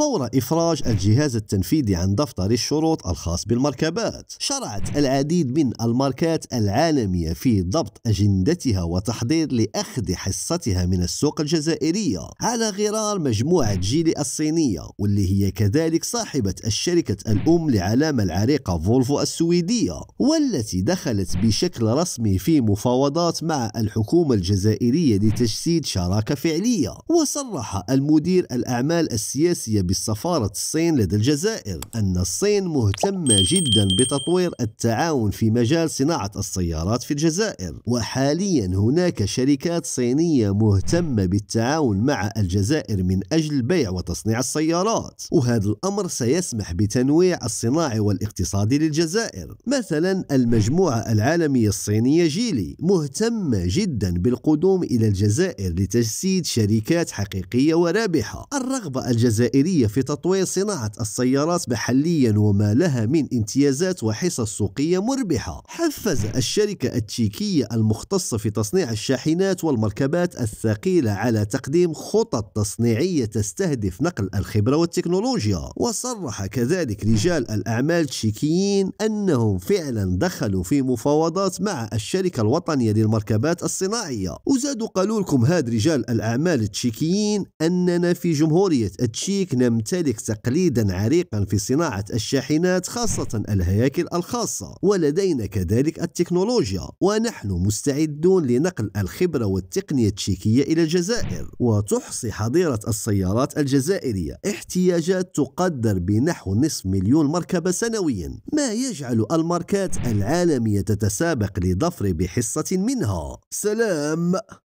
فور إفراج الجهاز التنفيذي عن دفتر الشروط الخاص بالمركبات شرعت العديد من الماركات العالمية في ضبط أجندتها وتحضير لأخذ حصتها من السوق الجزائرية على غرار مجموعة جيلي الصينية واللي هي كذلك صاحبة الشركة الأم لعلامة العريقة فولفو السويدية والتي دخلت بشكل رسمي في مفاوضات مع الحكومة الجزائرية لتجسيد شراكة فعلية وصرح المدير الأعمال السياسية بسفارة الصين لدى الجزائر أن الصين مهتمة جدا بتطوير التعاون في مجال صناعة السيارات في الجزائر وحاليا هناك شركات صينية مهتمة بالتعاون مع الجزائر من أجل بيع وتصنيع السيارات وهذا الأمر سيسمح بتنويع الصناعي والاقتصادي للجزائر مثلا المجموعة العالمية الصينية جيلي مهتمة جدا بالقدوم إلى الجزائر لتجسيد شركات حقيقية ورابحة الرغبة الجزائرية السعودية في تطوير صناعة السيارات محليا وما لها من امتيازات وحصص سوقية مربحة حفز الشركة التشيكية المختصة في تصنيع الشاحنات والمركبات الثقيلة على تقديم خطط تصنيعية تستهدف نقل الخبرة والتكنولوجيا وصرح كذلك رجال الأعمال التشيكيين أنهم فعلا دخلوا في مفاوضات مع الشركة الوطنية للمركبات الصناعية وزادوا قالوا لكم هاد رجال الأعمال التشيكيين أننا في جمهورية التشيك نمتلك تقليدا عريقا في صناعة الشاحنات خاصة الهياكل الخاصة ولدينا كذلك التكنولوجيا ونحن مستعدون لنقل الخبرة والتقنية التشيكية إلى الجزائر وتحصي حظيرة السيارات الجزائرية احتياجات تقدر بنحو نصف مليون مركبة سنويا ما يجعل الماركات العالمية تتسابق لضفر بحصة منها سلام